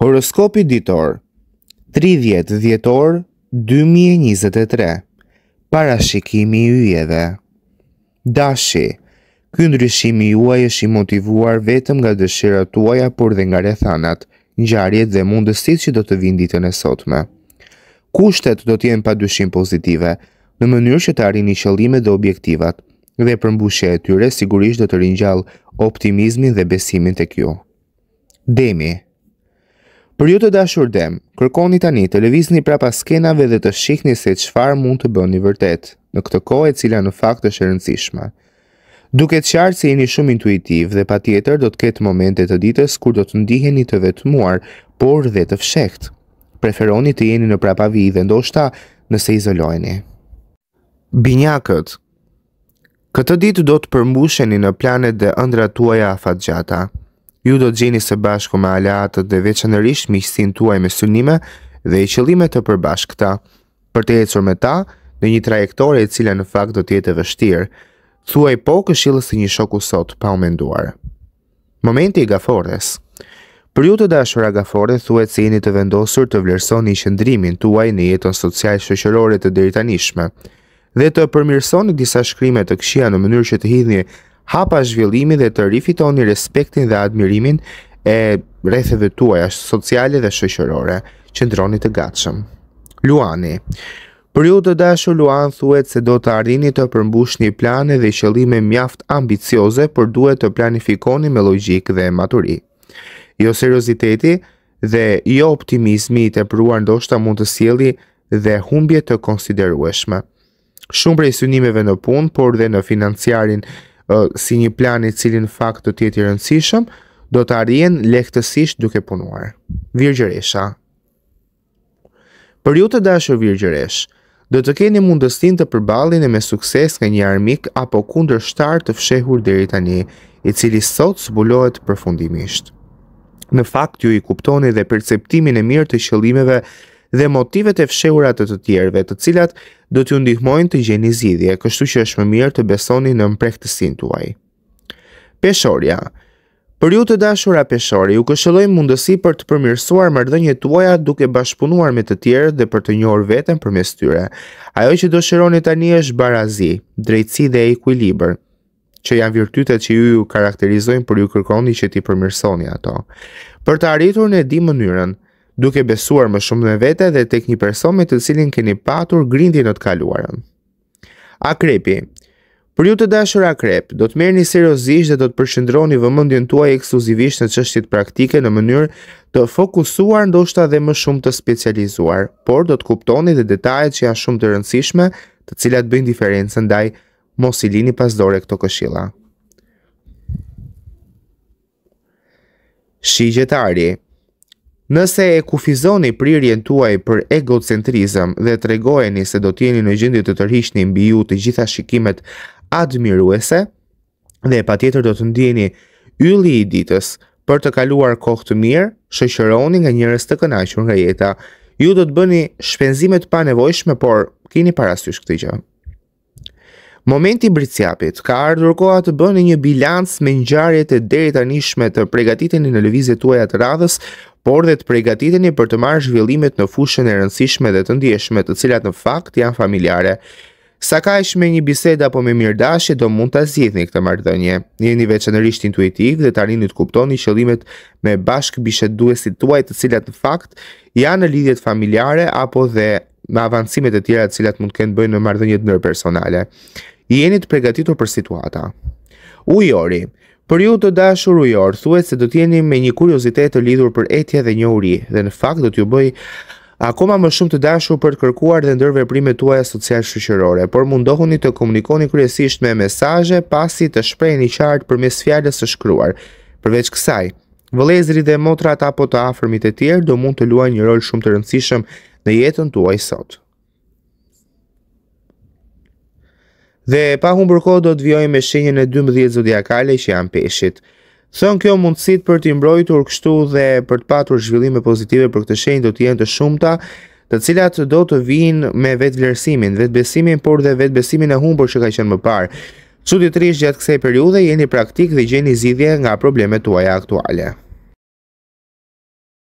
Horoskopi ditor 30 dhjetor 2023 Parashikimi i yjeve Dashi Ky i juaj është i motivuar vetëm nga dëshirat tuaja por dhe nga rrethanat, ngjarjet dhe mundësitë që do të vinë ditën e sotme. Kushtet do të jenë padyshim pozitive, në mënyrë që të arrini qëllimet dhe objektivat, dhe përmbushja e tyre sigurisht do të ringjall optimizmin dhe besimin tek ju. Demi, Për ju të dashur dem, kërkoni tani të lëvizni prapa skenave dhe të shikni se çfarë mund të bëni vërtet në këtë kohë e cila në fakt është e rëndësishme. Duket qartë se jeni shumë intuitiv dhe patjetër do të ketë momente të ditës kur do të ndiheni të vetmuar, por dhe të fshehtë. Preferoni të jeni në vi dhe ndoshta nëse izolojeni. Binjakët Këtë ditë do të përmbusheni në planet dhe ëndrat tuaja afat gjata ju do të gjeni së bashku me aleatët dhe veçanërisht miqësin tuaj me synime dhe i qëllime të përbashk këta. Për të ecur me ta, në një trajektore e cila në fakt do tjetë e vështirë, thuaj po këshilës të një shoku sot pa u menduar. Momenti i gafores Për ju të dashur a gafore, thuaj të jeni të vendosur të vlerëson një shëndrimin tuaj në jetën social shëshërore të deritanishme, dhe të përmirësoni disa shkrimet të këshia në mënyrë që të hidhni hapa zhvillimi dhe të rifitoni respektin dhe admirimin e rretheve tuaja sociale dhe shoqërore. Qëndroni të gatshëm. Luani. Për ju të dashur Luan thuhet se do të arrini të përmbushni plane dhe qëllime mjaft ambicioze, por duhet të planifikoni me logjikë dhe maturi. Jo serioziteti dhe jo optimizmi i tepruar ndoshta mund të sjelli dhe humbje të konsiderueshme. Shumë prej synimeve në punë, por dhe në financiarin si një plan i cilin fakt të jetë i rëndësishëm, do të arjen lehtësisht duke punuar. Virgjëresha Për ju të dashur virgjëresh, do të keni mundëstin të përbalin e me sukses nga një armik apo kundër të fshehur dheri tani, i cili sot zbulohet përfundimisht. Në fakt, ju i kuptoni dhe perceptimin e mirë të shëllimeve dhe motivet e fshehura të të tjerëve, të cilat do t'ju ndihmojnë të gjeni zgjidhje, kështu që është më mirë të besoni në mprehtësinë tuaj. Peshorja. Për ju të dashura peshori, ju këshilloj mundësi për të përmirësuar marrëdhëniet tuaja duke bashkëpunuar me të tjerët dhe për të njohur veten për mes tyre. Ajo që do tani është barazi, drejtësi dhe ekuilibër, që janë virtytet që ju ju karakterizojnë për ju kërkoni që ti përmirësoni ato. Për të arritur në di mënyrën, duke besuar më shumë në vete dhe tek një person me të cilin keni patur grindje në të kaluarën. Akrepi Për ju të dashur akrep, do të merë një seriosisht dhe do të përshëndroni vëmëndjën tuaj ekskluzivisht në qështit praktike në mënyrë të fokusuar ndoshta dhe më shumë të specializuar, por do të kuptoni dhe detajet që janë shumë të rëndësishme të cilat bëjnë diferencën daj mos i lini pasdore këto këshilla. Shigjetari Nëse e kufizoni prirjen tuaj për egocentrizëm dhe të regojeni se do tjeni në gjendit të tërhisht një mbi ju të gjitha shikimet admiruese, dhe pa tjetër do të ndjeni yli i ditës për të kaluar kohë të mirë, shëshëroni nga njërës të kënaqur nga jeta, ju do të bëni shpenzimet pa nevojshme, por kini parasysh këtë gjëmë. Momenti bricjapit ka ardhur koha të bëni një bilans me njëjarjet e deri të anishme të pregatitin në levizit tuaj atë radhës, por dhe të pregatitin i për të marrë zhvillimet në fushën e rëndësishme dhe të ndjeshme të cilat në fakt janë familjare. Sa ka ish me një biseda apo me mirdashje do mund të zjedhni këtë veçë në veçanërisht intuitiv dhe të arini të kuptoni qëllimet me bishet biseduesit tuaj të cilat në fakt janë në lidhjet familjare apo dhe me avancimet e tjera të cilat mund të kenë bëjnë në marrëdhëniet ndërpersonale jeni të pregatitur për situata. Ujori, për ju të dashur ujor, thuet se do t'jeni me një kuriozitet të lidhur për etja dhe një uri, dhe në fakt do t'ju bëj akoma më shumë të dashur për të kërkuar dhe ndërve prime tuaja social shqyqërore, por mundohuni të komunikoni kryesisht me mesaje pasi të shprej një qartë për mes fjallës së shkruar. Përveç kësaj, vëlezri dhe motrat apo të afërmit e tjerë do mund të luaj një rol shumë të rëndësishëm në jetën tuaj sotë. dhe pa humbur kohë do të vijoj me shenjën e 12 zodiakale që janë peshit. Thon kjo mundësit për të mbrojtur kështu dhe për të patur zhvillime pozitive për këtë shenjë do të jenë të shumta, të cilat do të vinë me vetvlerësimin, vetbesimin, por dhe vetbesimin e humbur që ka qenë më parë. Çuditërisht gjatë kësaj periudhe jeni praktik dhe gjeni zgjidhje nga problemet tuaja aktuale.